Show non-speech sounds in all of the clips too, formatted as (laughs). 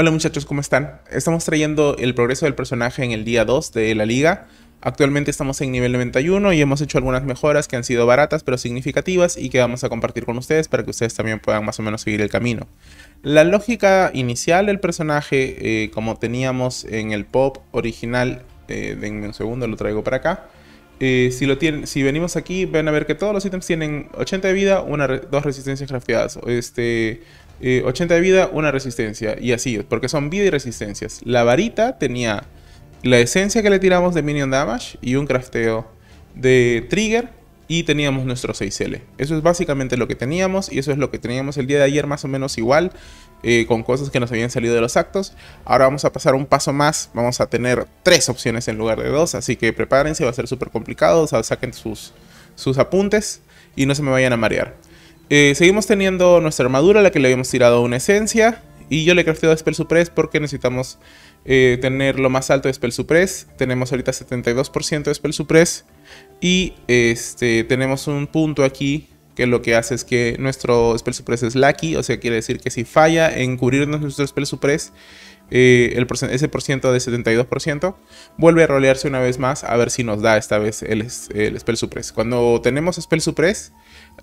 Hola muchachos, ¿cómo están? Estamos trayendo el progreso del personaje en el día 2 de la liga. Actualmente estamos en nivel 91 y hemos hecho algunas mejoras que han sido baratas pero significativas y que vamos a compartir con ustedes para que ustedes también puedan más o menos seguir el camino. La lógica inicial del personaje, eh, como teníamos en el pop original, eh, denme un segundo, lo traigo para acá. Eh, si, venimos aquí, van a ver que todos los ítems tienen 80 de vida, una, dos resistencias grafiadas. Este, 80 eh, de vida, una resistencia. Y así, porque son vida y resistencias. La varita tenía la esencia que le tiramos de Minion Damage y un crafteo de Trigger. Y teníamos nuestro 6L. Eso es básicamente lo que teníamos. Y eso es lo que teníamos el día de ayer, más o menos igual. Eh, con cosas que nos habían salido de los actos. Ahora vamos a pasar un paso más. Vamos a tener tres opciones en lugar de dos. Así que prepárense, va a ser súper complicado. saquen sus, sus apuntes y no se me vayan a marear. Eh, seguimos teniendo nuestra armadura, la que le habíamos tirado una esencia. Y yo le crafteo Spell Suppress porque necesitamos eh, tener lo más alto de Spell Suppress. Tenemos ahorita 72% de Spell Suppress. Y este, tenemos un punto aquí que lo que hace es que nuestro spell suppress es lucky, o sea, quiere decir que si falla en cubrirnos nuestro spell suppress, eh, el ese porciento de 72%, vuelve a rolearse una vez más a ver si nos da esta vez el, Spell Suppress. Cuando tenemos Spell Suppress,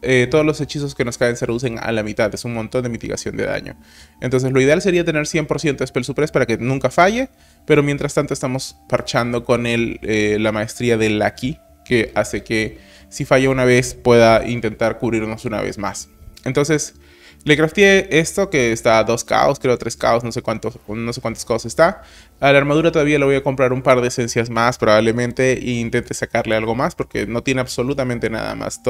eh, todos los hechizos que nos caen se reducen a la mitad, es un montón de mitigación de daño. Entonces lo ideal sería tener 100% de Spell Suppress para que nunca falle, pero mientras tanto estamos parchando con él. Eh, la maestría del Lucky, que hace que si falla una vez pueda intentar cubrirnos una vez más. Entonces, le crafté esto que está a 2 caos, creo 3 caos, no sé cuántos, no sé cuántos caos está. A la armadura todavía le voy a comprar un par de esencias más probablemente e intente sacarle algo más porque no tiene absolutamente nada más.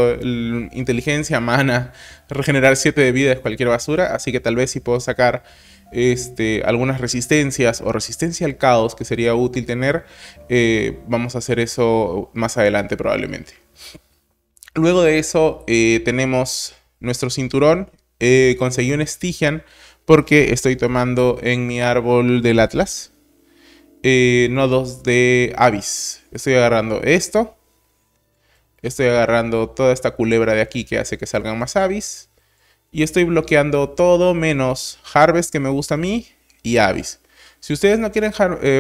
inteligencia, mana, regenerar 7 de vida es cualquier basura, así que tal vez si puedo sacar este, algunas resistencias o resistencia al caos que sería útil tener, eh, vamos a hacer eso más adelante probablemente. Luego de eso eh, tenemos nuestro cinturón. Eh, conseguí un Stygian porque estoy tomando en mi árbol del Atlas. Eh, nodos de Avis. Estoy agarrando esto. Estoy agarrando toda esta culebra de aquí que hace que salgan más Avis. Y estoy bloqueando todo menos Harvest que me gusta a mí y Avis. Si ustedes no quieren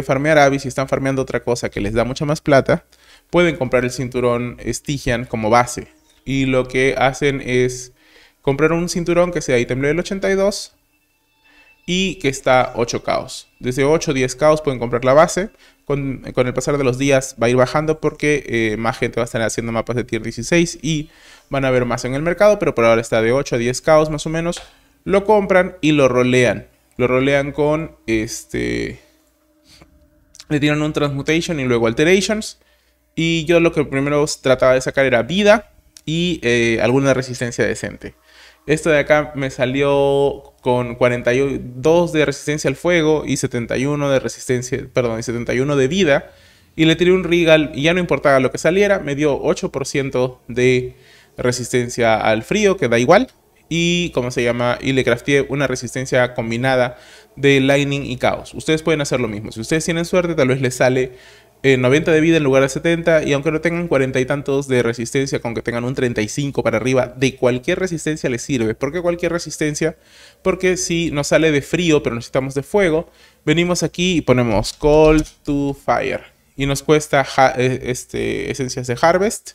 farmear Avis y están farmeando otra cosa que les da mucha más plata, pueden comprar el cinturón Stygian como base. Y lo que hacen es comprar un cinturón que sea item level 82 y que está 8 caos. Desde 8 a 10 caos pueden comprar la base. Con, el pasar de los días va a ir bajando porque eh, más gente va a estar haciendo mapas de tier 16 y van a haber más en el mercado, pero por ahora está de 8 a 10 caos más o menos. Lo compran y lo rolean. Lo rolean con este... Le tiran un transmutation y luego alterations. Y yo lo que primero trataba de sacar era vida y eh, alguna resistencia decente. Esto de acá me salió con 42 de resistencia al fuego y 71 de resistencia, perdón, y 71 de vida. Y le tiré un regal y ya no importaba lo que saliera, me dio 8% de resistencia al frío, que da igual. Y como se llama, y le crafté una resistencia combinada de lightning y caos. Ustedes pueden hacer lo mismo. Si ustedes tienen suerte, tal vez les sale 90 eh, de vida en lugar de 70 y aunque no tengan 40 y tantos de resistencia, con que tengan un 35 para arriba, de cualquier resistencia les sirve. Porque cualquier resistencia? Porque si nos sale de frío pero necesitamos de fuego, venimos aquí y ponemos Call to Fire y nos cuesta eh, este, esencias de Harvest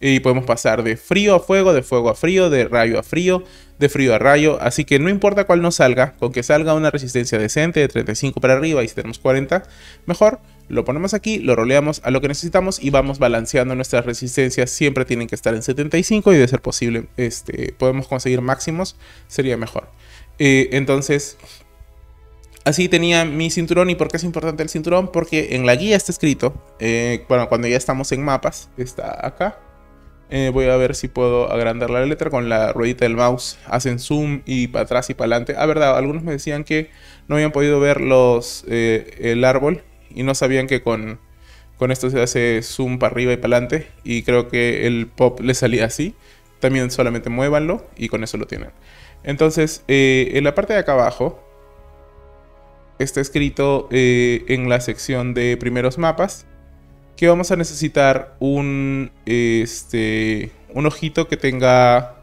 y podemos pasar de frío a fuego, de fuego a frío, de rayo a frío, de frío a rayo, así que no importa cuál nos salga, con que salga una resistencia decente de 35 para arriba y si tenemos 40, mejor lo ponemos aquí, lo roleamos a lo que necesitamos y vamos balanceando nuestras resistencias. Siempre tienen que estar en 75 y de ser posible, este, podemos conseguir máximos, sería mejor. Eh, entonces, así tenía mi cinturón. ¿Y por qué es importante el cinturón? Porque en la guía está escrito, eh, bueno, cuando ya estamos en mapas, está acá. Eh, voy a ver si puedo agrandar la letra con la ruedita del mouse. Hacen zoom y para atrás y para adelante. Ah, verdad, algunos me decían que no habían podido ver los, el árbol y no sabían que con, esto se hace zoom para arriba y para adelante y creo que el pop le salía así. También solamente muévanlo y con eso lo tienen. Entonces, eh, en la parte de acá abajo está escrito eh, en la sección de primeros mapas que vamos a necesitar un, este, un ojito que tenga...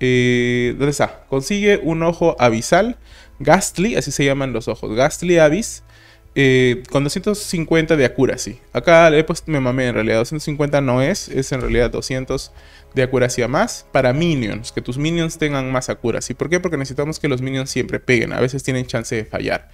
Eh, ¿Dónde está? Consigue un ojo abisal, Gastly, así se llaman los ojos, Ghastly Abyss, eh, con 250 de accuracy. Acá le eh, pues, me mamé, en realidad 250 no es, es en realidad 200 de accuracy a más para minions, que tus minions tengan más accuracy. ¿Por qué? Porque necesitamos que los minions siempre peguen, a veces tienen chance de fallar.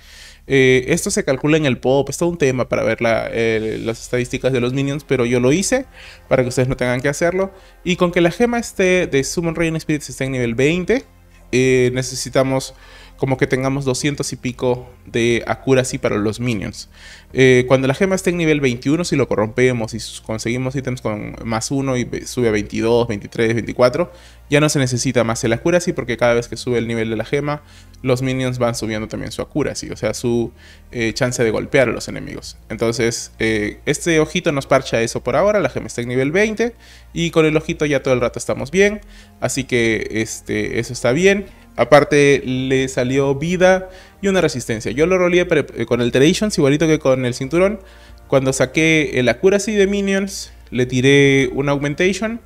Eh, esto se calcula en el pop, es todo un tema para ver las estadísticas de los minions, pero yo lo hice para que ustedes no tengan que hacerlo. Y con que la gema esté de Summon Rain Spirits esté en nivel 20, necesitamos como que tengamos 200 y pico de accuracy para los minions. Eh, cuando la gema esté en nivel 21, si lo corrompemos y conseguimos ítems con más 1 y sube a 22, 23, 24, ya no se necesita más el accuracy porque cada vez que sube el nivel de la gema, los minions van subiendo también su accuracy, o sea, su eh, chance de golpear a los enemigos. Entonces, eh, este ojito nos parcha eso por ahora, la gema está en nivel 20 y con el ojito ya todo el rato estamos bien, así que este, eso está bien. Aparte, le salió vida y una resistencia. Yo lo roleé eh, con el Traditions igualito que con el cinturón. Cuando saqué el accuracy de minions, le tiré una augmentation.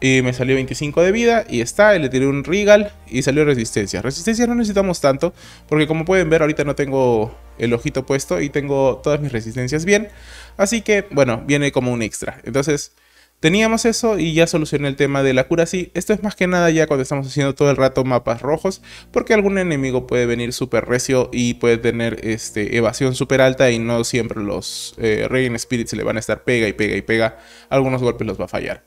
Y me salió 25 de vida y está, le tiré un regal y salió resistencia. Resistencia no necesitamos tanto porque como pueden ver ahorita no tengo el ojito puesto y tengo todas mis resistencias bien. Así que bueno, viene como un extra. Entonces Teníamos eso y ya solucioné el tema de la cura sí. Esto es más que nada ya cuando estamos haciendo todo el rato mapas rojos, porque algún enemigo puede venir súper recio y puede tener este, evasión súper alta y no siempre los eh, Reign Spirits le van a estar pega y pega y pega. Algunos golpes los va a fallar.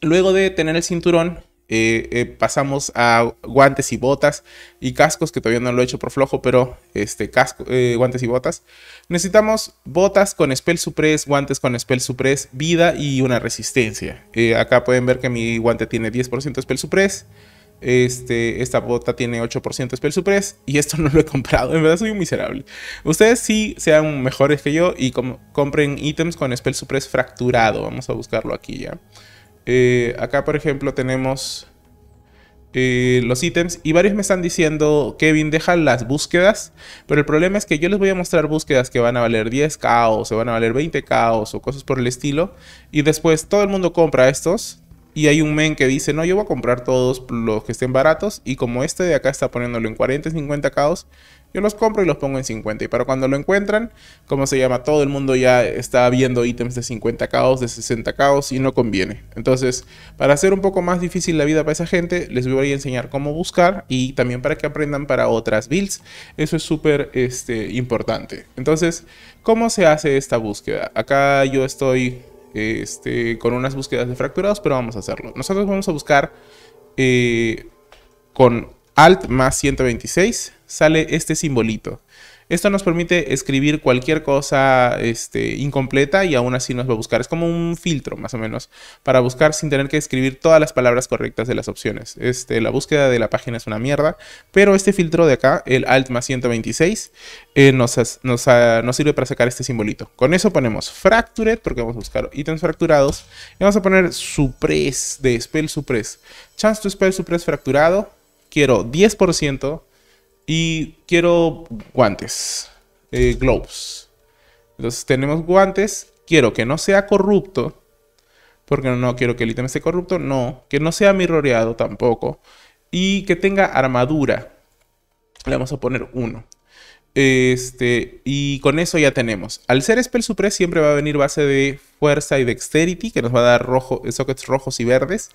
Luego de tener el cinturón, eh, eh, pasamos a guantes y botas y cascos, que todavía no lo he hecho por flojo, pero este, casco, eh, guantes y botas. Necesitamos botas con spell suppress, guantes con spell suppress, vida y una resistencia. acá pueden ver que mi guante tiene 10% spell suppress. Este, esta bota tiene 8% spell suppress y esto (laughs) no lo he comprado. En verdad soy un miserable. Ustedes sí sean mejores que yo y compren ítems con spell suppress fracturado. Vamos a buscarlo aquí ya. Eh, acá, por ejemplo, tenemos eh, los ítems y varios me están diciendo, Kevin, deja las búsquedas, pero el problema es que yo les voy a mostrar búsquedas que van a valer 10k o se van a valer 20k o cosas por el estilo, y después todo el mundo compra estos, y hay un men que dice, no, yo voy a comprar todos los que estén baratos. Y como este de acá está poniéndolo en 40 50 caos, yo los compro y los pongo en 50. Y para cuando lo encuentran, como se llama, todo el mundo ya está viendo ítems de 50 caos, de 60 caos y no conviene. Entonces, para hacer un poco más difícil la vida para esa gente, les voy a enseñar cómo buscar y también para que aprendan para otras builds. Eso es súper este, importante. Entonces, ¿cómo se hace esta búsqueda? Acá yo estoy este, con unas búsquedas de fracturados, pero vamos a hacerlo. Nosotros vamos a buscar eh, con Alt más 126, sale este simbolito. Esto nos permite escribir cualquier cosa este, incompleta y aún así nos va a buscar. Es como un filtro, más o menos, para buscar sin tener que escribir todas las palabras correctas de las opciones. Este, la búsqueda de la página es una mierda, pero este filtro de acá, el Alt más 126, eh, nos, nos, nos sirve para sacar este simbolito. Con eso ponemos Fractured, porque vamos a buscar ítems fracturados, y vamos a poner Suppress, de Spell Suppress. Chance to Spell Suppress fracturado, quiero 10% y quiero guantes, eh, gloves. Entonces tenemos guantes. Quiero que no sea corrupto. Porque no quiero que el ítem sea corrupto. No. Que no sea mirroreado tampoco. Y que tenga armadura. Le vamos a poner uno. Este, y con eso ya tenemos. Al ser Spell Suppress siempre va a venir base de fuerza y dexterity, que nos va a dar rojo, sockets rojos y verdes,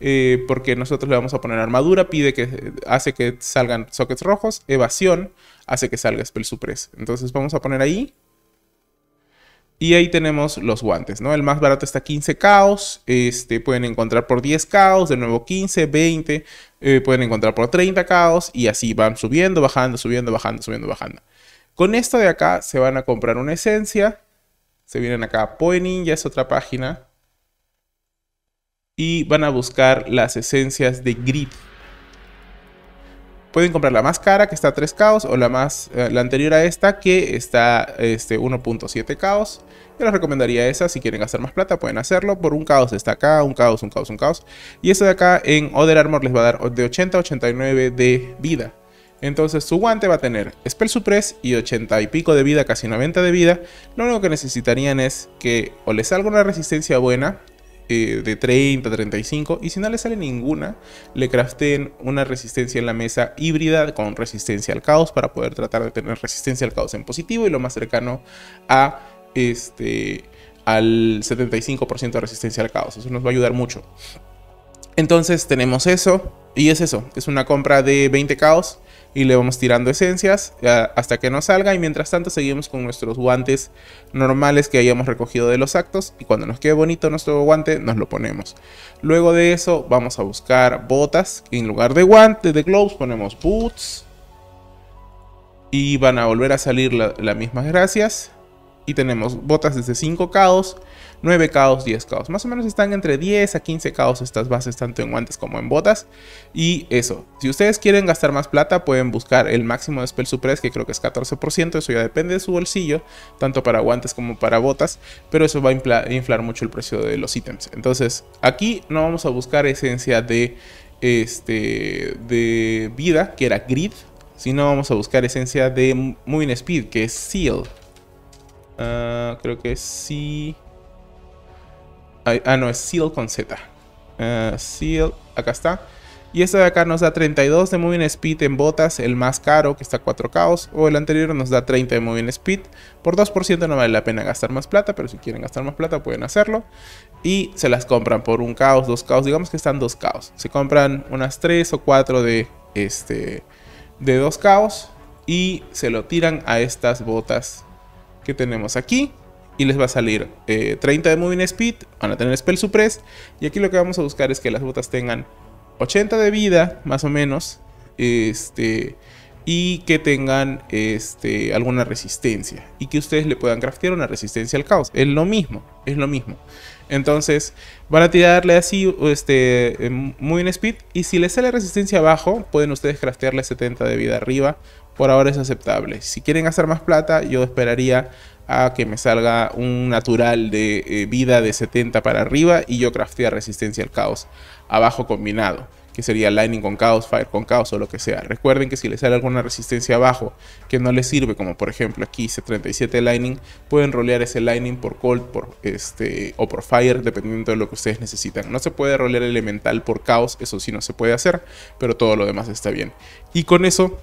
eh, porque nosotros le vamos a poner armadura, pide que hace que salgan sockets rojos, evasión hace que salga Spell Suppress. Entonces vamos a poner ahí y ahí tenemos los guantes, ¿no? El más barato está 15 caos, este, pueden encontrar por 10 caos, de nuevo 15, 20, eh, pueden encontrar por 30 caos y así van subiendo, bajando, subiendo, bajando, subiendo, bajando. Con esto de acá se van a comprar una esencia, se vienen acá a Poe ya es otra página, y van a buscar las esencias de Grit. Pueden comprar la más cara que está a 3 caos o la más eh, la anterior a esta que está este 1.7 caos. Yo les recomendaría esa, si quieren gastar más plata pueden hacerlo. Por un caos está acá, un caos, un caos, un caos. Y esta de acá en Other Armor les va a dar de 80 a 89 de vida. Entonces su guante va a tener Spell Suppress y 80 y pico de vida, casi 90 de vida. Lo único que necesitarían es que o les salga una resistencia buena, eh, de 30, 35 y si no le sale ninguna, le craften una resistencia en la mesa híbrida con resistencia al caos para poder tratar de tener resistencia al caos en positivo y lo más cercano a este al 75% de resistencia al caos. Eso nos va a ayudar mucho. Entonces tenemos eso. Y es eso, es una compra de 20 caos y le vamos tirando esencias eh, hasta que nos salga y mientras tanto seguimos con nuestros guantes normales que hayamos recogido de los actos y cuando nos quede bonito nuestro guante nos lo ponemos. Luego de eso vamos a buscar botas, en lugar de guantes de gloves ponemos boots y van a volver a salir las mismas gracias y tenemos botas desde 5 caos 9 caos, 10 caos. Más o menos están entre 10 a 15 caos estas bases, tanto en guantes como en botas. Y eso, si ustedes quieren gastar más plata, pueden buscar el máximo de Spell Suppress, que creo que es 14%. Eso ya depende de su bolsillo, tanto para guantes como para botas. Pero eso va a inflar mucho el precio de los ítems. Entonces, aquí no vamos a buscar esencia de, este, de vida, que era grid. Sino vamos a buscar esencia de Moving Speed, que es Seal. Ah, creo que es Ah, no, es Seal con Z. Ah, seal, acá está. Y esta de acá nos da 32 de Moving Speed en botas, el más caro que está 4 caos. O el anterior nos da 30 de Moving Speed. Por 2% no vale la pena gastar más plata, pero si quieren gastar más plata pueden hacerlo. Y se las compran por un caos, dos caos, digamos que están dos caos. Se compran unas 3 o 4 de, este, de dos caos y se lo tiran a estas botas que tenemos aquí y les va a salir 30 eh, de moving speed, van a tener spell suppress y aquí lo que vamos a buscar es que las botas tengan 80 de vida más o menos este y que tengan este, alguna resistencia y que ustedes le puedan craftear una resistencia al caos. Es lo mismo, es lo mismo. Entonces van a tirarle así este, muy speed y si les sale resistencia abajo pueden ustedes craftearle 70 de vida arriba. Por ahora es aceptable. Si quieren hacer más plata yo esperaría que me salga un natural de eh, vida de 70 para arriba y yo craftea resistencia al caos abajo combinado que sería Lightning con caos Fire con caos o lo que sea. Recuerden que si les sale alguna resistencia abajo que no les sirve, como por ejemplo aquí hice 37 Lightning, pueden rolear ese Lightning por Cold por este, o por Fire, dependiendo de lo que ustedes necesitan. No se puede rolear Elemental por caos eso sí no se puede hacer, pero todo lo demás está bien. Y con eso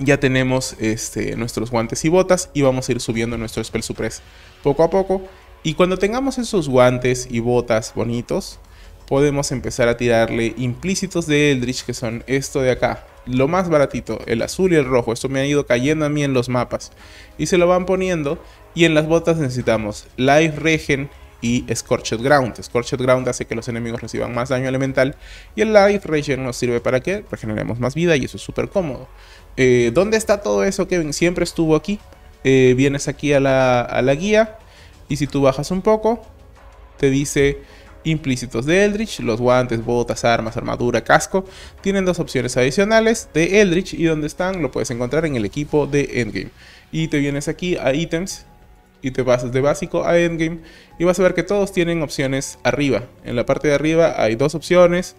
ya tenemos este, nuestros guantes y botas y vamos a ir subiendo nuestro Spell Suppress poco a poco. Y cuando tengamos esos guantes y botas bonitos, podemos empezar a tirarle implícitos de Eldritch, que son esto de acá. Lo más baratito, el azul y el rojo. Esto me ha ido cayendo a mí en los mapas. Y se lo van poniendo. Y en las botas necesitamos Life Regen, y Scorched Ground. Scorched Ground hace que los enemigos reciban más daño elemental y el Life Regen nos sirve para que regeneremos más vida y eso es súper cómodo. Eh, ¿Dónde está todo eso, Kevin? Siempre estuvo aquí. Eh, vienes aquí a la, a la guía y si tú bajas un poco, te dice implícitos de Eldritch, los guantes, botas, armas, armadura, casco, tienen dos opciones adicionales de Eldritch y donde están lo puedes encontrar en el equipo de Endgame. Y te vienes aquí a ítems y te vas de básico a endgame y vas a ver que todos tienen opciones arriba. En la parte de arriba hay dos opciones,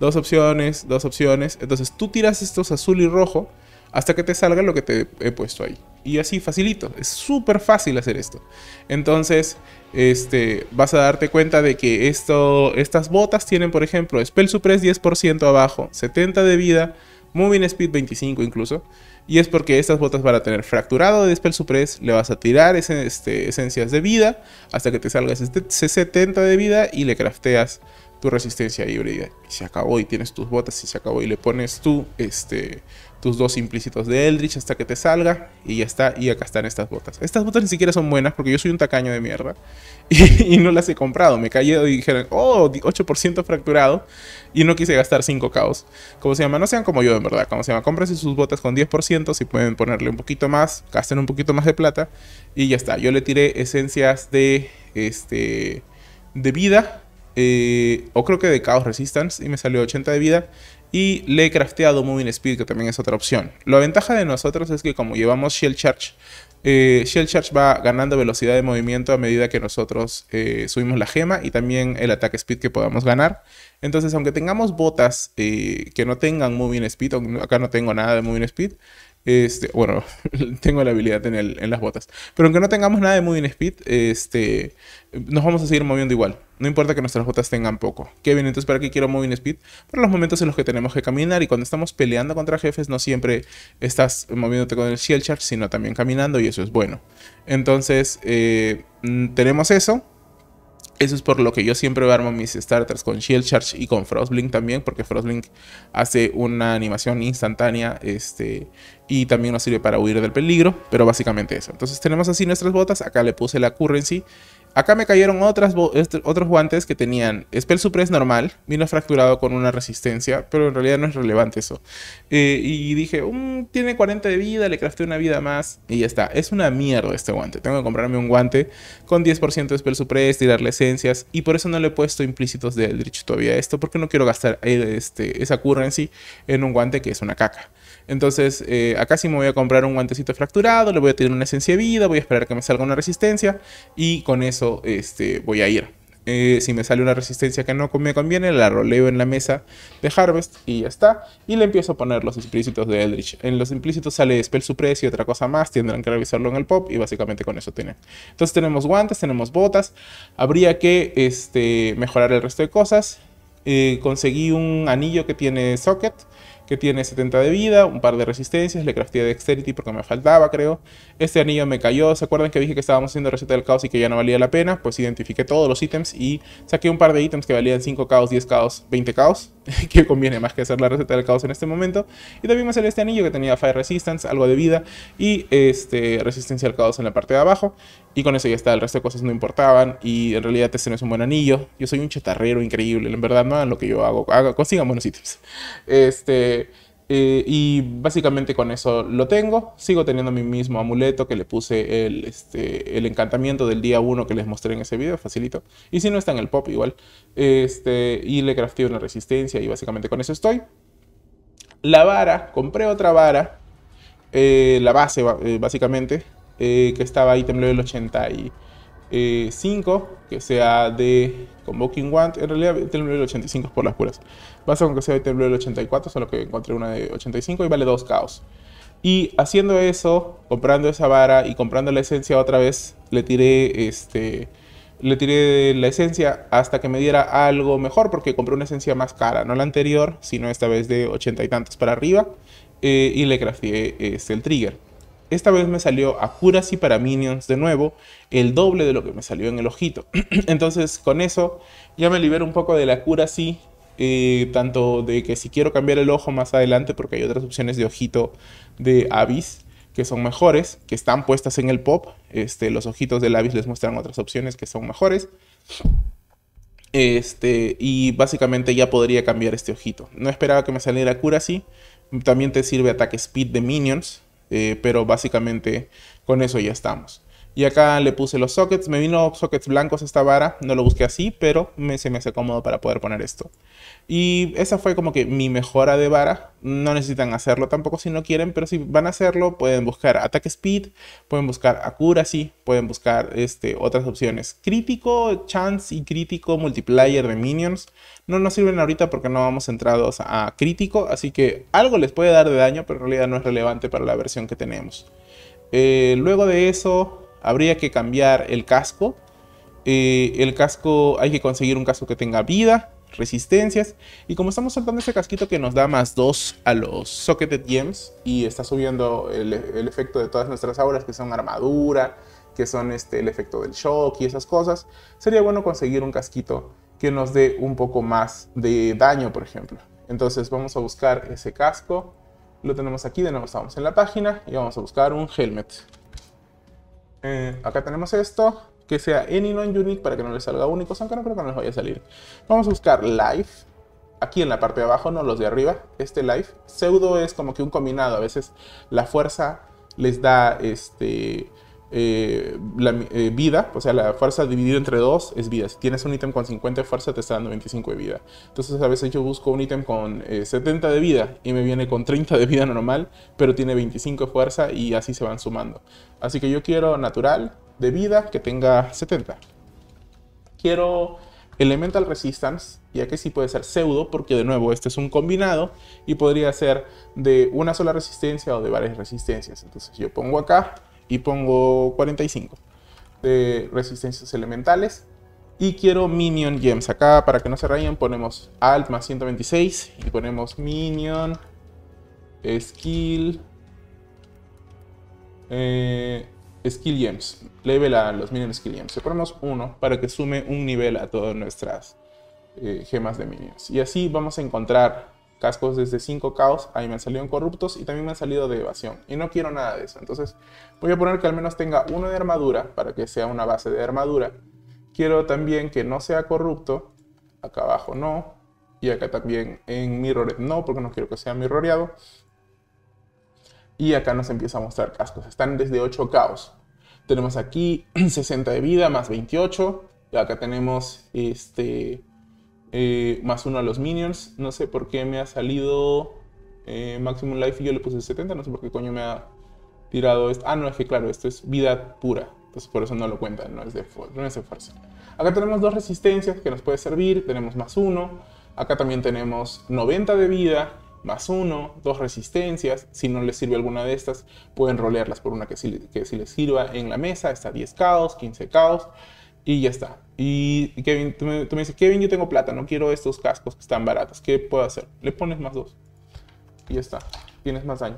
dos opciones, dos opciones. Entonces tú tiras estos azul y rojo hasta que te salga lo que te he puesto ahí. Y así facilito, es súper fácil hacer esto. Entonces, este, vas a darte cuenta de que esto, estas botas tienen, por ejemplo, Spell Suppress 10% abajo, 70 de vida, Moving Speed 25 incluso. Y es porque estas botas van a tener fracturado de Spell Suppress, le vas a tirar este, esencias de vida hasta que te salgas c 70 de vida y le crafteas tu resistencia híbrida. Y se acabó y tienes tus botas y se acabó y le pones tu este, tus dos implícitos de Eldritch hasta que te salga y ya está. Y acá están estas botas. Estas botas ni siquiera son buenas porque yo soy un tacaño de mierda (laughs) y, no las he comprado. Me caí y dijeron, oh, 8% fracturado y no quise gastar 5 caos. Como se llama, no sean como yo en verdad. Como se llama, cómprense sus botas con 10% si pueden ponerle un poquito más, gasten un poquito más de plata y ya está. Yo le tiré esencias de, este, de vida. Eh, o creo que de caos Resistance y me salió 80 de vida y le he crafteado Moving Speed, que también es otra opción. La ventaja de nosotros es que como llevamos Shell Charge, eh, Shell Charge va ganando velocidad de movimiento a medida que nosotros eh, subimos la gema y también el ataque speed que podamos ganar. Entonces, aunque tengamos botas eh, que no tengan moving speed, acá no tengo nada de moving speed, este, bueno, (laughs) tengo la habilidad en, en, las botas. Pero aunque no tengamos nada de moving speed, este, nos vamos a seguir moviendo igual. No importa que nuestras botas tengan poco. Que bien, entonces para qué quiero moving speed? Para los momentos en los que tenemos que caminar y cuando estamos peleando contra jefes no siempre estás moviéndote con el shield charge, sino también caminando y eso es bueno. Entonces, eh, mm, tenemos eso. Eso es por lo que yo siempre armo mis starters con Shield Charge y con Frostblink también, porque Frostblink hace una animación instantánea este, y también nos sirve para huir del peligro, pero básicamente eso. Entonces tenemos así nuestras botas, acá le puse la Currency Acá me cayeron este, otros guantes que tenían Spell Suppress normal, vino fracturado con una resistencia, pero en realidad no es relevante eso. Eh, y dije, mm, tiene 40 de vida, le crafté una vida más y ya está. Es una mierda este guante. Tengo que comprarme un guante con 10% de Spell Suppress, tirarle esencias y por eso no le he puesto implícitos de Eldritch todavía esto, porque no quiero gastar eh, este, esa currency en un guante que es una caca. Entonces, eh, acá sí me voy a comprar un guantecito fracturado, le voy a tener una esencia de vida, voy a esperar que me salga una resistencia y con eso este, voy a ir. Eh, si me sale una resistencia que no me conviene, la roleo en la mesa de Harvest y ya está. Y le empiezo a poner los implícitos de Eldritch. En los implícitos sale Spell Suppress y otra cosa más. Tendrán que revisarlo en el pop y básicamente con eso tienen. Entonces tenemos guantes, tenemos botas. Habría que este, mejorar el resto de cosas. Eh, conseguí un anillo que tiene socket que tiene 70 de vida, un par de resistencias, le crafté dexterity porque me faltaba, creo. Este anillo me cayó, ¿se acuerdan que dije que estábamos haciendo receta del caos y que ya no valía la pena? Pues identifiqué todos los ítems y saqué un par de ítems que valían 5 caos, 10 caos, 20 caos. (laughs) que conviene más que hacer la receta del caos en este momento. Y también me sale este anillo que tenía Fire Resistance, algo de vida y este, resistencia al caos en la parte de abajo. Y con eso ya está, el resto de cosas no importaban y en realidad este no es un buen anillo. Yo soy un chatarrero increíble, en verdad no hagan lo que yo hago, haga, consigan buenos ítems. Este... Eh, y básicamente con eso lo tengo. Sigo teniendo mi mismo amuleto que le puse el, este, el encantamiento del día 1 que les mostré en ese video, facilito. Y si no está en el pop, igual. Este, y le crafté una resistencia y básicamente con eso estoy. La vara, compré otra vara. Eh, la base, eh, básicamente, que estaba ahí, level el 80 y... 5, eh, que sea de Convoking Want, en realidad Temblor del 85 es por las puras. pasa con que sea El 84, solo que encontré una de 85 y vale 2 caos. Y haciendo eso, comprando esa vara y comprando la esencia otra vez, le tiré este. Le tiré la esencia hasta que me diera algo mejor, porque compré una esencia más cara, no la anterior, sino esta vez de 80 y tantos para arriba, eh, y le crafté este, el trigger. Esta vez me salió a para minions de nuevo, el doble de lo que me salió en el ojito. (clears throat) Entonces con eso ya me libero un poco de la cura eh, tanto de que si quiero cambiar el ojo más adelante, porque hay otras opciones de ojito de Avis que son mejores, que están puestas en el pop. Este, los ojitos del Avis les muestran otras opciones que son mejores. Este, y básicamente ya podría cambiar este ojito. No esperaba que me saliera Acuracy. También te sirve ataque speed de minions, eh, pero básicamente con eso ya estamos. Y acá le puse los sockets, me vino sockets blancos esta vara, no lo busqué así, pero se me hace cómodo para poder poner esto. Y esa fue como que mi mejora de vara, no necesitan hacerlo tampoco si no quieren, pero si van a hacerlo pueden buscar attack speed, pueden buscar accuracy, pueden buscar este, otras opciones. Crítico, chance y crítico multiplier de minions, no nos sirven ahorita porque no vamos centrados a crítico, así que algo les puede dar de daño, pero en realidad no es relevante para la versión que tenemos. Eh, luego de eso, habría que cambiar el casco. Eh, el casco, hay que conseguir un casco que tenga vida, resistencias. Y como estamos soltando ese casquito que nos da más 2 a los Socketed Gems y está subiendo el, efecto de todas nuestras auras que son armadura, que son este, el efecto del shock y esas cosas, sería bueno conseguir un casquito que nos dé un poco más de daño, por ejemplo. Entonces vamos a buscar ese casco. Lo tenemos aquí, de nuevo estamos en la página y vamos a buscar un helmet. Eh, acá tenemos esto, que sea any non-unique para que no les salga único aunque no creo que no les vaya a salir. Vamos a buscar live, aquí en la parte de abajo, no los de arriba, este live. Pseudo es como que un combinado, a veces la fuerza les da este eh, la, eh, vida, o sea, la fuerza dividida entre dos es vida. Si tienes un ítem con 50 de fuerza, te está dando 25 de vida. Entonces, a veces yo busco un ítem con 70 eh, de vida y me viene con 30 de vida normal, pero tiene 25 de fuerza y así se van sumando. Así que yo quiero natural de vida que tenga 70. Quiero Elemental Resistance, ya que sí puede ser pseudo, porque de nuevo este es un combinado y podría ser de una sola resistencia o de varias resistencias. Entonces yo pongo acá y pongo 45 de resistencias elementales. Y quiero Minion Gems. Acá, para que no se rayen, ponemos Alt más 126 y ponemos Minion Skill eh, Skill Gems. Level a los Minion Skill Gems. Le ponemos 1 para que sume un nivel a todas nuestras eh, gemas de Minions. Y así vamos a encontrar cascos desde 5 caos, ahí me han salido en corruptos y también me han salido de evasión. Y no quiero nada de eso. Entonces voy a poner que al menos tenga uno de armadura para que sea una base de armadura. Quiero también que no sea corrupto. Acá abajo no. Y acá también en mirrored no, porque no quiero que sea mirroreado. Y acá nos empieza a mostrar cascos. Están desde 8 caos. Tenemos aquí 60 (clears throat) de vida más 28. Y acá tenemos este eh, más uno a los minions. No sé por qué me ha salido eh, Maximum Life y yo le puse 70. No sé por qué coño me ha tirado esto. Ah, no, es que claro, esto es vida pura. Entonces por eso no lo cuentan, no es de, no es fuerza. Acá tenemos dos resistencias que nos puede servir. Tenemos más uno. Acá también tenemos 90 de vida, más uno, dos resistencias. Si no les sirve alguna de estas, pueden rolearlas por una que si que les sirva en la mesa. Está 10 caos, 15 caos. Y ya está. Y Kevin, tú me, dices, Kevin, yo tengo plata, no quiero estos cascos que están baratos. ¿Qué puedo hacer? Le pones más dos. Y ya está. Tienes más daño.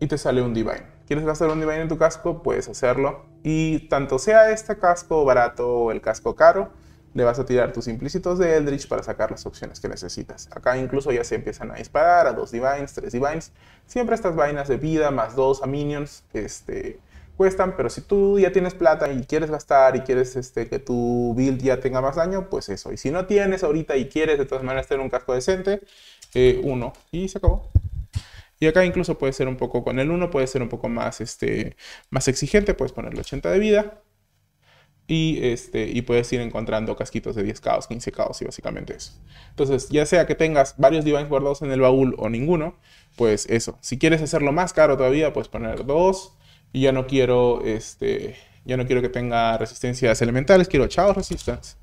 Y te sale un Divine. ¿Quieres gastar un Divine en tu casco? Puedes hacerlo. Y tanto sea este casco barato o el casco caro, le vas a tirar tus implícitos de Eldritch para sacar las opciones que necesitas. Acá incluso ya se empiezan a disparar a dos Divines, tres Divines. Siempre estas vainas de vida, más dos a Minions, este cuestan, pero si tú ya tienes plata y quieres gastar y quieres este, que tu build ya tenga más daño, pues eso. Y si no tienes ahorita y quieres de todas maneras tener un casco decente, eh, uno. Y se acabó. Y acá incluso puede ser un poco, con el uno, puede ser un poco más, este, más exigente, puedes ponerle 80 de vida. Y, este, y puedes ir encontrando casquitos de 10 caos, 15 caos y básicamente eso. Entonces, ya sea que tengas varios divines guardados en el baúl o ninguno, pues eso. Si quieres hacerlo más caro todavía, puedes poner dos y ya no quiero, este, ya no quiero que tenga resistencias elementales, quiero chaos resistance.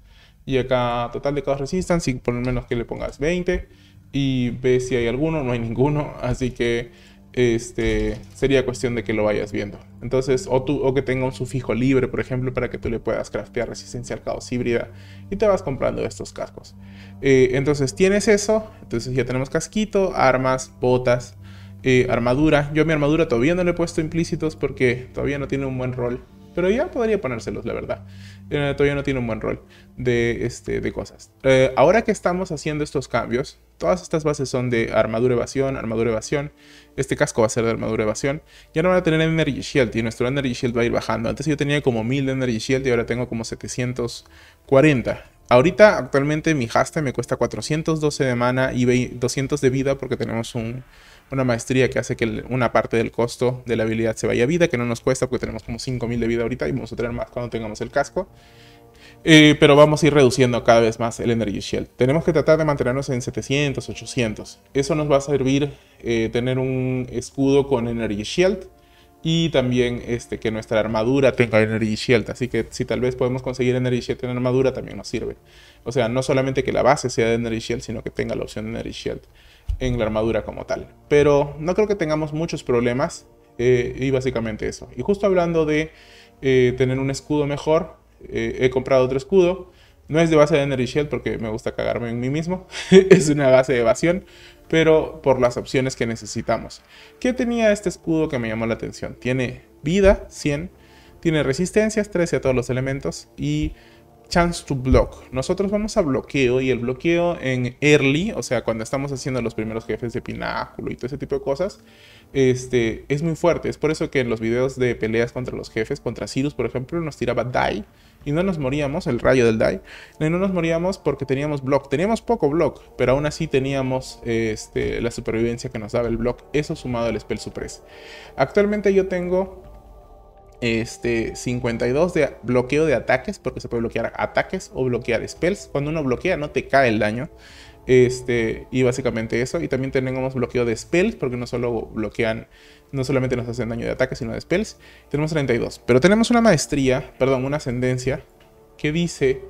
Y acá total de chaos resistance, y por lo menos que le pongas 20. Y ve si hay alguno, no hay ninguno. (laughs) Así que este, sería cuestión de que lo vayas viendo. Entonces, o, tú, o que tenga un sufijo libre, por ejemplo, para que tú le puedas craftear resistencia al caos híbrida y te vas comprando estos cascos. Eh, entonces, tienes eso. Entonces, ya tenemos casquito, armas, botas, eh, armadura. Yo mi armadura todavía no le he puesto implícitos porque todavía no tiene un buen rol. Pero ya podría ponérselos, la verdad. Eh, todavía no tiene un buen rol de, este, de cosas. Eh, ahora que estamos haciendo estos cambios, todas estas bases son de armadura evasión, armadura evasión. Este casco va a ser de armadura evasión. Ya no van a tener Energy Shield y nuestro Energy Shield va a ir bajando. Antes yo tenía como 1000 de Energy Shield y ahora tengo como 740. Ahorita actualmente mi haste me cuesta 412 de mana y 200 de vida porque tenemos un una maestría que hace que una parte del costo de la habilidad se vaya a vida, que no nos cuesta porque tenemos como 5000 de vida ahorita y vamos a tener más cuando tengamos el casco. Eh, pero vamos a ir reduciendo cada vez más el Energy Shield. Tenemos que tratar de mantenernos en 700, 800. Eso nos va a servir eh, tener un escudo con Energy Shield y también este, que nuestra armadura tenga Energy Shield. Así que si tal vez podemos conseguir Energy Shield en armadura, también nos sirve. O sea, no solamente que la base sea de Energy Shield, sino que tenga la opción de Energy Shield en la armadura como tal. Pero no creo que tengamos muchos problemas eh, y básicamente eso. Y justo hablando de eh, tener un escudo mejor, eh, he comprado otro escudo. No es de base de Energy Shield porque me gusta cagarme en mí mismo. (laughs) es una base de evasión, pero por las opciones que necesitamos. ¿Qué tenía este escudo que me llamó la atención? Tiene vida, 100. Tiene resistencias, 13 a todos los elementos. Y chance to block. Nosotros vamos a bloqueo y el bloqueo en early, o sea, cuando estamos haciendo los primeros jefes de pináculo y todo ese tipo de cosas, este, es muy fuerte. Es por eso que en los videos de peleas contra los jefes, contra Cyrus, por ejemplo, nos tiraba die y no nos moríamos, el rayo del die, no nos moríamos porque teníamos block. Teníamos poco block, pero aún así teníamos este, la supervivencia que nos daba el block, eso sumado al spell suppress. Actualmente yo tengo este, 52 de bloqueo de ataques, porque se puede bloquear ataques o bloquear spells. Cuando uno bloquea no te cae el daño. Este, y básicamente eso. Y también tenemos bloqueo de spells, porque no solo bloquean, no solamente nos hacen daño de ataques, sino de spells. Tenemos 32. Pero tenemos una maestría, perdón, una ascendencia, que dice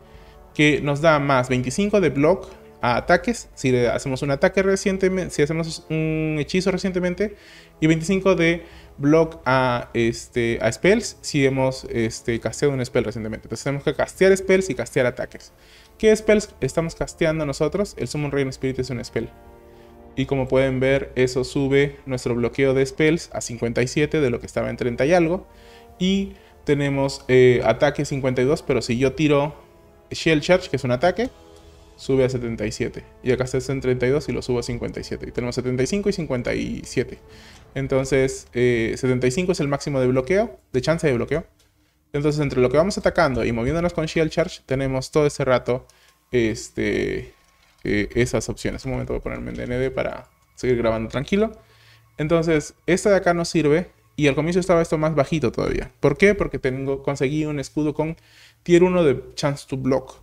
que nos da más 25 de block a ataques, si le hacemos un ataque recientemente, si hacemos un hechizo recientemente, y 25 de block a, este, spells si hemos este, casteado un spell recientemente. Entonces tenemos que castear spells y castear ataques. ¿Qué spells estamos casteando nosotros? El Summon Rain Spirit es un spell. Y como pueden ver, eso sube nuestro bloqueo de spells a 57 de lo que estaba en 30 y algo. Y tenemos eh, ataque 52, pero si yo tiro Shell Charge, que es un ataque, sube a 77. Y acá está en 32 y lo subo a 57. Y tenemos 75 y 57. Entonces, 75 eh, es el máximo de bloqueo, de chance de bloqueo. Entonces, entre lo que vamos atacando y moviéndonos con Shield Charge, tenemos todo ese rato este, eh, esas opciones. Un momento voy a ponerme en DND para seguir grabando tranquilo. Entonces, esta de acá nos sirve y al comienzo estaba esto más bajito todavía. ¿Por qué? Porque tengo, conseguí un escudo con tier 1 de chance to block.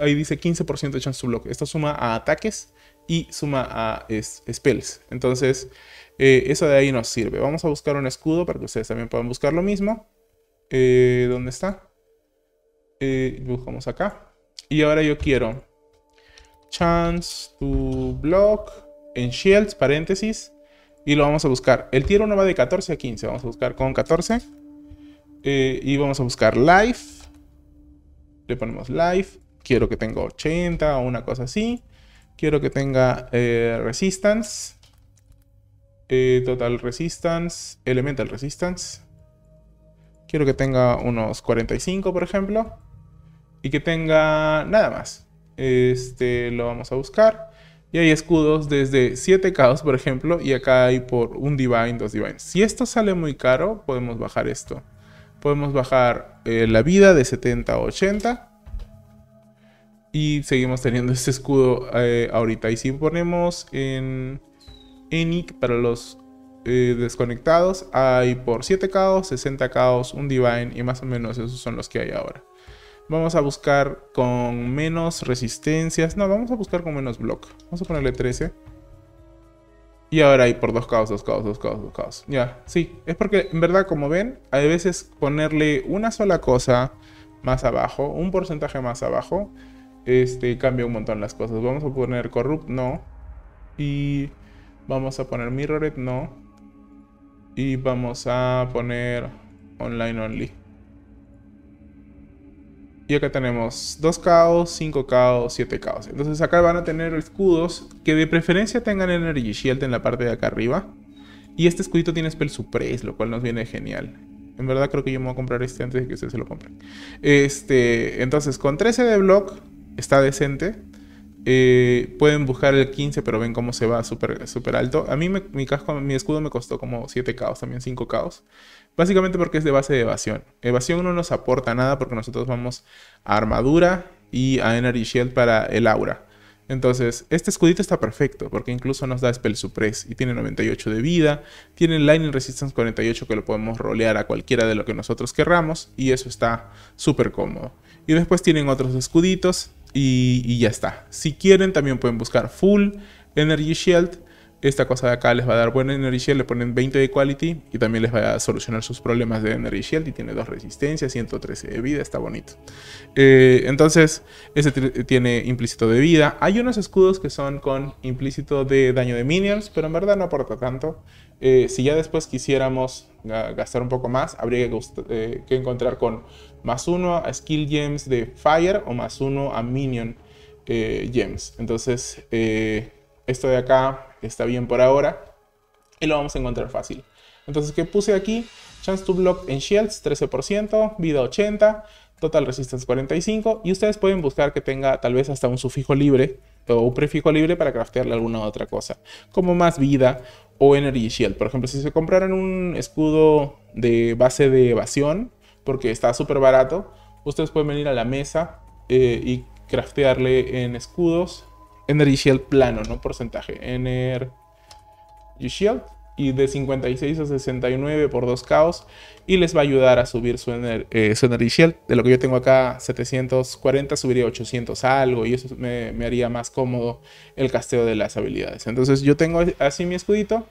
ahí dice 15% de chance to block. Esto suma a ataques y suma a spells. Entonces, eh, eso de ahí nos sirve. Vamos a buscar un escudo para que ustedes también puedan buscar lo mismo. Eh, ¿Dónde está? Eh, buscamos acá. Y ahora yo quiero chance to block en shields, paréntesis. Y lo vamos a buscar. El tiro 1 va de 14 a 15. Vamos a buscar con 14. y vamos a buscar life. Le ponemos life. Quiero que tenga 80 o una cosa así. Quiero que tenga resistance. Eh, total Resistance, Elemental Resistance. Quiero que tenga unos 45, por ejemplo. Y que tenga nada más. Este lo vamos a buscar. Y hay escudos desde 7 k por ejemplo. Y acá hay por un divine, dos divines. Si esto sale muy caro, podemos bajar esto. Podemos bajar eh, la vida de 70 a 80. Y seguimos teniendo (laughs) este escudo eh, ahorita. Y si ponemos en ENIC para los eh, desconectados. Hay por 7 caos, 60 caos, un divine y más o menos esos son los que hay ahora. Vamos a buscar con menos resistencias. No, vamos a buscar con menos block. Vamos a ponerle 13. Y ahora hay por 2 caos, 2 caos, 2 caos, 2 caos. Ya, sí. Es porque en verdad, como ven, a veces ponerle una sola cosa más abajo, un porcentaje más abajo, este cambia un montón las cosas. Vamos a poner corrupt, no. Y Vamos a poner mirrored, no. Y vamos a poner online only. Y acá tenemos 2K, 5K, 7K. Entonces acá van a tener escudos que de preferencia tengan Energy Shield en la parte de acá arriba. Y este escudito tiene Spell Suppress, lo cual nos viene genial. En verdad creo que yo me voy a comprar este antes de que ustedes se lo compren. Este, entonces con 13 de block está decente. Eh, pueden buscar el 15, pero ven cómo se va súper super alto. A mí mi mi escudo me costó como 7 caos, también 5 caos. Básicamente porque es de base de evasión. Evasión no nos aporta nada porque nosotros vamos a armadura y a Energy Shield para el aura. Entonces, este escudito está perfecto porque incluso nos da Spell Suppress y tiene 98 de vida, tiene Lightning Resistance 48 que lo podemos rolear a cualquiera de lo que nosotros querramos y eso está súper cómodo. Y después tienen otros escuditos, y, ya está. Si quieren, también pueden buscar Full Energy Shield. Esta cosa de acá les va a dar buena Energy Shield, le ponen 20 de Quality y también les va a solucionar sus problemas de Energy Shield. Y tiene dos resistencias, 113 de vida, está bonito. Eh, entonces, ese tiene implícito de vida. Hay unos escudos que son con implícito de daño de minions, pero en verdad no aporta tanto. Eh, si ya después quisiéramos ah, gastar un poco más, habría eh, que, encontrar con más uno a Skill Gems de Fire o más uno a Minion eh, Gems. Entonces, esto de acá está bien por ahora y lo vamos a encontrar fácil. Entonces, ¿qué puse aquí? Chance to block en shields 13%, vida 80, total resistance 45 y ustedes pueden buscar que tenga tal vez hasta un sufijo libre o un prefijo libre para craftearle alguna otra cosa, como más vida o energy shield. Por ejemplo, si se compraran un escudo de base de evasión, porque está súper barato, ustedes pueden venir a la mesa eh, y craftearle en escudos energy shield plano, no porcentaje, energy shield y de 56 a 69 por 2 caos y les va a ayudar a subir su, eh, energy shield. De lo que yo tengo acá, 740, subiría 800 algo y eso me, haría más cómodo el casteo de las habilidades. Entonces yo tengo así mi escudito,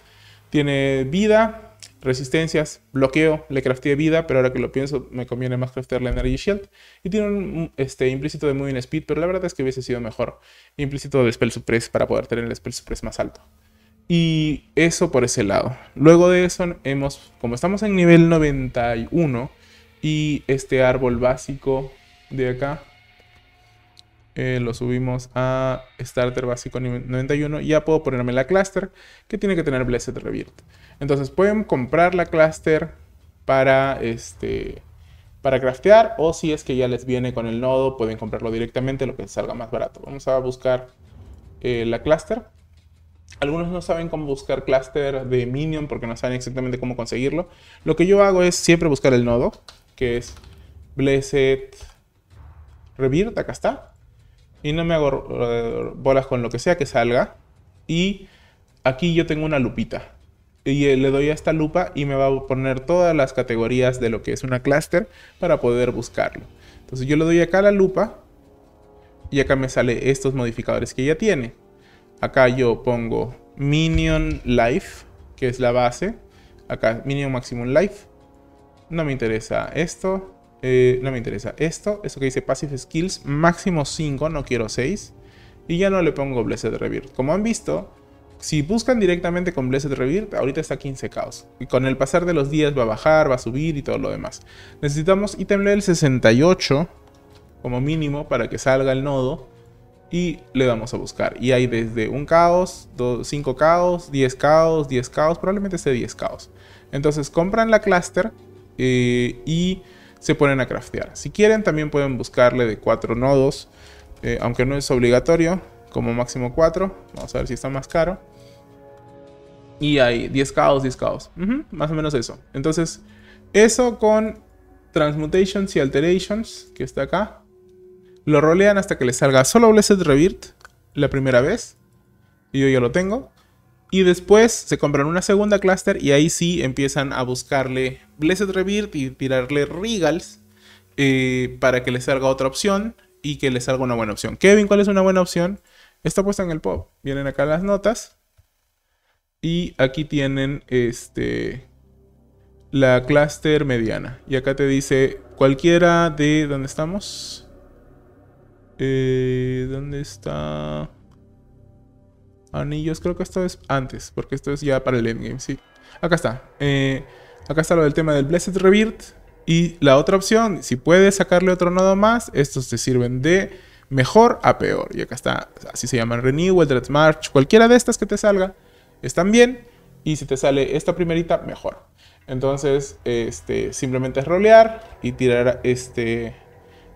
tiene vida, resistencias, bloqueo, le crafté vida, pero ahora que lo pienso me conviene más craftear la energy shield y tiene un este, implícito de moving speed, pero la verdad es que hubiese sido mejor implícito de spell suppress para poder tener el spell suppress más alto. Y eso por ese lado. Luego de eso, hemos, como estamos en nivel 91 y este árbol básico de acá, eh, lo subimos a starter básico 91 ya puedo ponerme la cluster que tiene que tener Blessed Revert entonces pueden comprar la cluster para este para craftear o si es que ya les viene con el nodo pueden comprarlo directamente lo que salga más barato vamos a buscar eh, la cluster algunos no saben cómo buscar cluster de Minion porque no saben exactamente cómo conseguirlo. Lo que yo hago es siempre buscar el nodo, que es blessed revirt, acá está. Y no me hago eh, bolas con lo que sea que salga. Y aquí yo tengo una lupita. Y eh, le doy a esta lupa y me va a poner todas las categorías de lo que es una cluster para poder buscarlo. Entonces yo le doy acá a la lupa y acá me sale estos modificadores que ya tiene. Acá yo pongo Minion Life, que es la base. Acá Minion Maximum Life. No me interesa esto. Eh, no me interesa esto. Eso que dice Passive Skills, máximo 5, no quiero 6. Y ya no le pongo Blessed Rebirth. Como han visto, si buscan directamente con Blessed Rebirth, ahorita está 15 caos. Y con el pasar de los días va a bajar, va a subir y todo lo demás. Necesitamos ítem level 68 como mínimo para que salga el nodo y le vamos a buscar. Y hay desde un caos, 5 caos, 10 caos, 10 caos, probablemente sea 10 caos. Entonces compran la cluster eh, y se ponen a craftear. Si quieren también pueden buscarle de 4 nodos, eh, aunque no es obligatorio, como máximo 4. Vamos a ver si está más caro. Y hay 10 caos, 10 caos. más o menos eso. Entonces, eso con transmutations y alterations, que está acá lo rolean hasta que le salga solo Blessed Rebirth. la primera vez. Y yo ya lo tengo. Y después se compran una segunda cluster y ahí sí empiezan a buscarle Blessed Rebirth. y tirarle Regals eh, para que les salga otra opción y que les salga una buena opción. Kevin, ¿cuál es una buena opción? Está puesta en el pop. Vienen acá las notas. Y aquí tienen este la cluster mediana. Y acá te dice cualquiera de... ¿Dónde estamos? Eh, ¿Dónde está? Anillos, creo que esto es antes, porque esto es ya para el endgame, sí. Acá está. Eh, acá está lo del tema del Blessed Rebirth. Y la otra opción, si puedes sacarle otro nodo más, estos te sirven de mejor a peor. Y acá está, así se llaman Renewal, Dread March, cualquiera de estas que te salga, están bien. Y si te sale esta primerita, mejor. Entonces, este, simplemente es rolear y tirar este,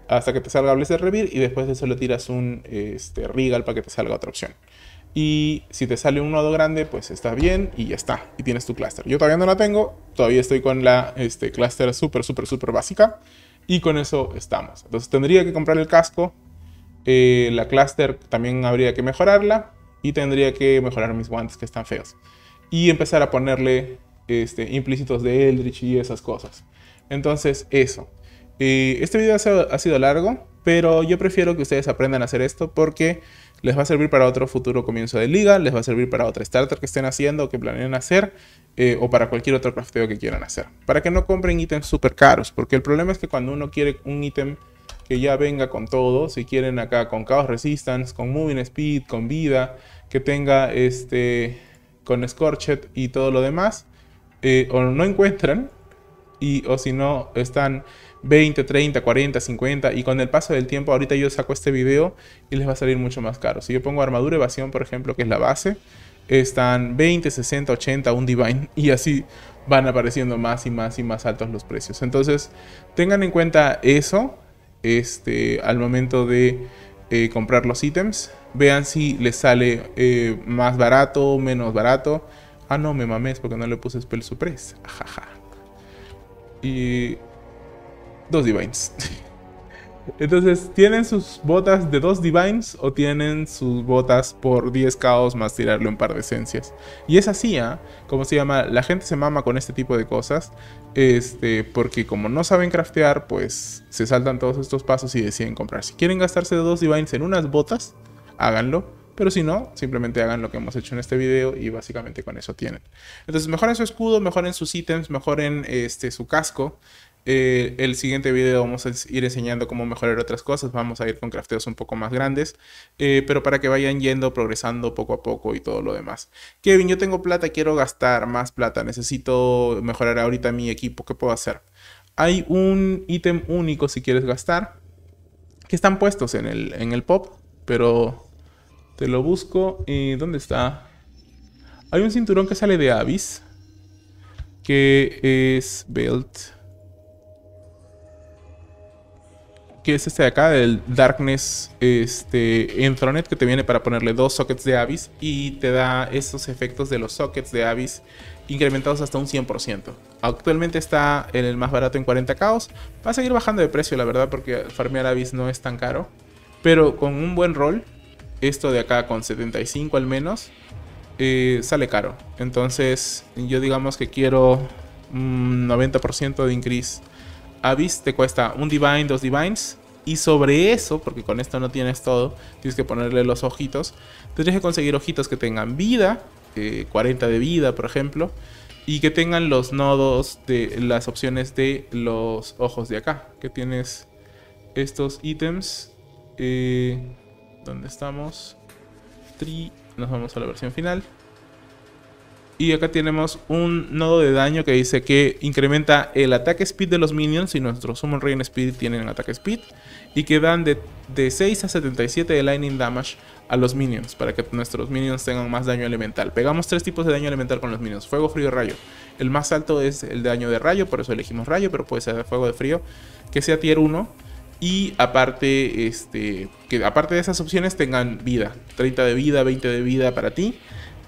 hasta que te salga de revir y después de eso le tiras un este, Regal para que te salga otra opción. Y si te sale un nodo grande, pues está bien y ya está. Y tienes tu cluster. Yo todavía no la tengo, todavía estoy con la este, cluster súper, súper, súper básica. Y con eso estamos. Entonces tendría que comprar el casco. Eh, la cluster también habría que mejorarla. Y tendría que mejorar mis guantes que están feos. Y empezar a ponerle este, implícitos de Eldritch y esas cosas. Entonces, eso este video ha sido largo, pero yo prefiero que ustedes aprendan a hacer esto porque les va a servir para otro futuro comienzo de liga, les va a servir para otra starter que estén haciendo, que planeen hacer, eh, o para cualquier otro crafteo que quieran hacer. Para que no compren ítems súper caros, porque el problema es que cuando uno quiere un ítem que ya venga con todo, si quieren acá con Chaos Resistance, con Moving Speed, con Vida, que tenga este con Scorchet y todo lo demás, eh, o no encuentran, y, o si no están 20, 30, 40, 50 y con el paso del tiempo ahorita yo saco este video y les va a salir mucho más caro. Si yo pongo armadura evasión, por ejemplo, que es la base, están 20, 60, 80, un divine (laughs) y así van apareciendo más y más y más altos los precios. Entonces, tengan en cuenta eso este, al momento de eh, comprar los ítems. Vean si les sale eh, más barato, menos barato. Ah, no, me mames porque no le puse spell suppress. (laughs) Y dos Divines. (laughs) Entonces, ¿tienen sus botas de dos Divines o tienen sus botas por 10 caos más tirarle un par de esencias? Y es así, ¿eh? Como se llama, la gente se mama con este tipo de cosas, este, porque como no saben craftear, pues se saltan todos estos pasos y deciden comprar. Si quieren gastarse de dos Divines en unas botas, háganlo. Pero si no, simplemente hagan lo que hemos hecho en este video y básicamente con eso tienen. Entonces mejoren su escudo, mejoren sus ítems, mejoren este, su casco. Eh, el siguiente video vamos a ir enseñando cómo mejorar otras cosas, vamos a ir con crafteos un poco más grandes, eh, pero para que vayan yendo, progresando poco a poco y todo lo demás. Kevin, yo tengo plata, quiero gastar más plata, necesito mejorar ahorita mi equipo, ¿qué puedo hacer? Hay un ítem único si quieres gastar, que están puestos en el, en el pop, pero te lo busco. Eh, ¿Dónde está? Hay un cinturón que sale de Avis, que es Belt. que es este de acá, el Darkness este, que te viene para ponerle dos sockets de Abyss y te da esos efectos de los sockets de Abyss incrementados hasta un 100%. Actualmente está en el más barato en 40 caos. Va a seguir bajando de precio, la verdad, porque farmear Abyss no es tan caro. Pero con un buen rol, esto de acá con 75 al menos, eh, sale caro. Entonces, yo digamos que quiero un 90% de increase Avis te cuesta un Divine, dos Divines. Y sobre eso, porque con esto no tienes todo, tienes que ponerle los ojitos. Tendrías que conseguir ojitos que tengan vida, 40 eh, de vida, por ejemplo. Y que tengan los nodos de las opciones de los ojos de acá. Que tienes estos ítems. Eh, ¿Dónde estamos? Tri. Nos vamos a la versión final. Y acá tenemos un nodo de daño que dice que incrementa el ataque speed de los minions. Y nuestros Summon Rain Speed tienen ataque speed. Y que dan de, 6 a 77 de lightning damage a los minions. Para que nuestros minions tengan más daño elemental. Pegamos tres tipos de daño elemental con los minions. Fuego, frío y rayo. El más alto es el daño de rayo. Por eso elegimos rayo. Pero puede ser de fuego de frío. Que sea tier 1. Y aparte, este, que aparte de esas opciones tengan vida. 30 de vida, 20 de vida para ti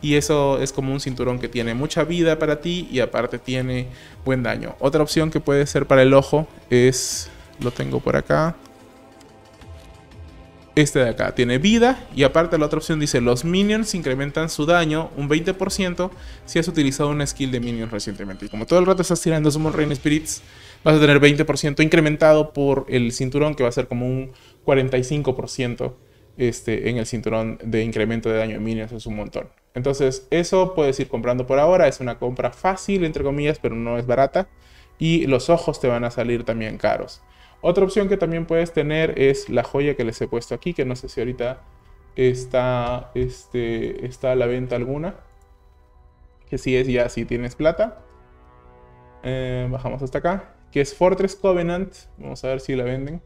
y eso es como un cinturón que tiene mucha vida para ti y aparte tiene buen daño. Otra opción que puede ser para el ojo es, lo tengo por acá, este de acá tiene vida y aparte la otra opción dice los minions incrementan su daño un 20% si has utilizado una skill de minions recientemente. Y como todo el rato estás tirando Summon Rain Spirits, vas a tener 20% incrementado por el cinturón que va a ser como un 45% este, en el cinturón de incremento de daño de minions es un montón. Entonces eso puedes ir comprando por ahora, es una compra fácil entre comillas, pero no es barata. Y los ojos te van a salir también caros. Otra opción que también puedes tener es la joya que les he puesto aquí, que no sé si ahorita está, este, está a la venta alguna. Que si es ya si tienes plata. Eh, bajamos hasta acá. Que es Fortress Covenant. Vamos a ver si la venden.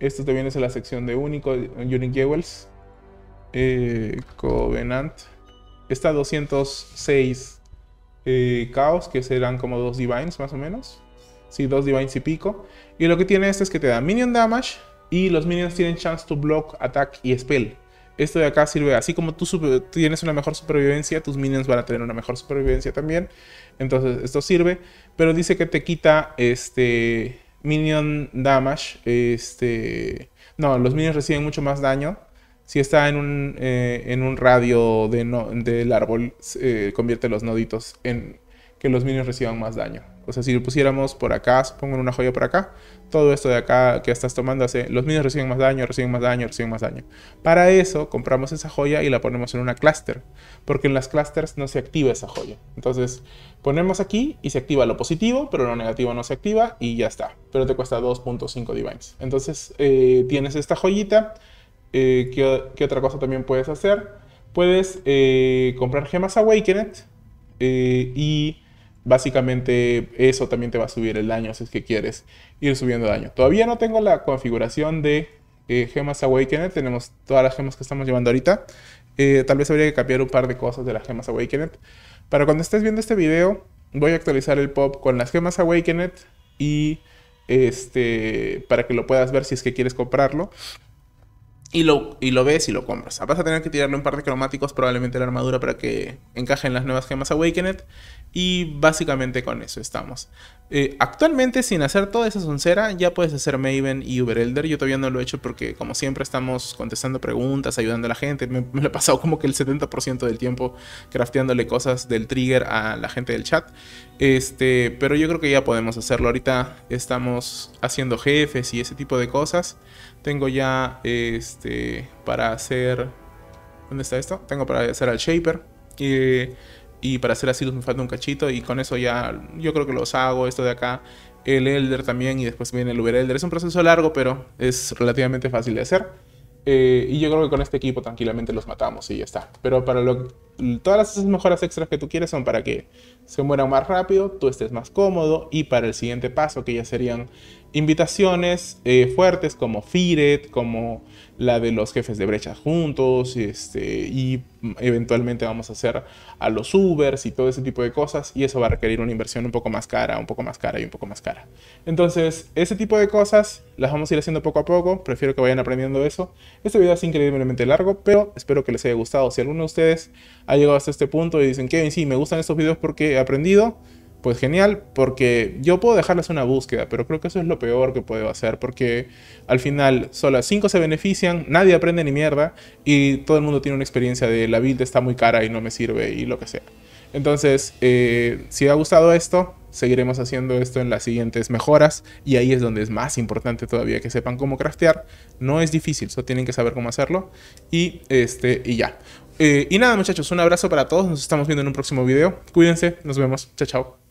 Esto también es en la sección de Único, Unique Jewels. Eh, Covenant. Está 206 eh, Caos, que serán como dos Divines más o menos. Sí, dos Divines y pico. Y lo que tiene este es que te da Minion Damage y los Minions tienen chance to block, attack y spell. Esto de acá sirve, así como tú tienes una mejor supervivencia, tus minions van a tener una mejor supervivencia también. Entonces, esto sirve. Pero dice que te quita este minion damage. Este, no, los minions reciben mucho más daño. Si está en un, eh, en un radio de del árbol, eh, convierte los noditos en que los minions reciban más daño. O sea, si lo pusiéramos por acá, pongo una joya por acá, todo esto de acá que estás tomando hace, los minions reciben más daño, reciben más daño, reciben más daño. Para eso compramos esa joya y la ponemos en una cluster, porque en las clusters no se activa esa joya. Entonces ponemos aquí y se activa lo positivo, pero lo negativo no se activa y ya está. Pero te cuesta 2.5 divines. Entonces eh, tienes esta joyita. Eh, ¿qué, otra cosa también puedes hacer? Puedes eh, comprar gemas Awakened y básicamente eso también te va a subir el daño si es que quieres ir subiendo daño. Todavía no tengo la configuración de eh, gemas Awakened, tenemos todas las gemas que estamos llevando ahorita. Eh, tal vez habría que cambiar un par de cosas de las gemas Awakened. Para cuando estés viendo este video, voy a actualizar el pop con las gemas Awakened y este para que lo puedas ver si es que quieres comprarlo. Y lo, y lo ves y lo compras. Vas a tener que tirarle un par de cromáticos, probablemente la armadura, para que encajen las nuevas gemas Awakened. Y básicamente con eso estamos. Eh, actualmente, sin hacer toda esa soncera, ya puedes hacer Maven y Uber Elder. Yo todavía no lo he hecho porque, como siempre, estamos contestando preguntas, ayudando a la gente. Me, ha lo he pasado como que el 70% del tiempo crafteándole cosas del trigger a la gente del chat. Este, pero yo creo que ya podemos hacerlo. Ahorita estamos haciendo jefes y ese tipo de cosas. Tengo ya este para hacer. ¿Dónde está esto? Tengo para hacer al Shaper. Eh, y para hacer así pues, me falta un cachito y con eso ya yo creo que los hago, esto de acá, el Elder también y después viene el Uber Elder. Es un proceso largo, pero es relativamente fácil de hacer. Eh, y yo creo que con este equipo tranquilamente los matamos y ya está. Pero para lo todas las mejoras extras que tú quieres son para que se mueran más rápido, tú estés más cómodo y para el siguiente paso que ya serían invitaciones eh, fuertes como Firet, como la de los jefes de brecha juntos este, y eventualmente vamos a hacer a los Ubers y todo ese tipo de cosas y eso va a requerir una inversión un poco más cara, un poco más cara y un poco más cara. Entonces ese tipo de cosas las vamos a ir haciendo poco a poco, prefiero que vayan aprendiendo eso. Este video es increíblemente largo pero espero que les haya gustado. Si alguno de ustedes ha llegado hasta este punto y dicen, Kevin, sí, me gustan estos videos porque he aprendido, pues genial, porque yo puedo dejarles una búsqueda, pero creo que eso es lo peor que puedo hacer, porque al final solo 5 se benefician, nadie aprende ni mierda, y todo el mundo tiene una experiencia de la build está muy cara y no me sirve y lo que sea. Entonces, eh, si ha gustado esto, seguiremos haciendo esto en las siguientes mejoras, y ahí es donde es más importante todavía que sepan cómo craftear. No es difícil, solo tienen que saber cómo hacerlo, y, este, y ya. Eh, y nada, muchachos, un abrazo para todos. Nos estamos viendo en un próximo video. Cuídense, nos vemos. Chao, chao.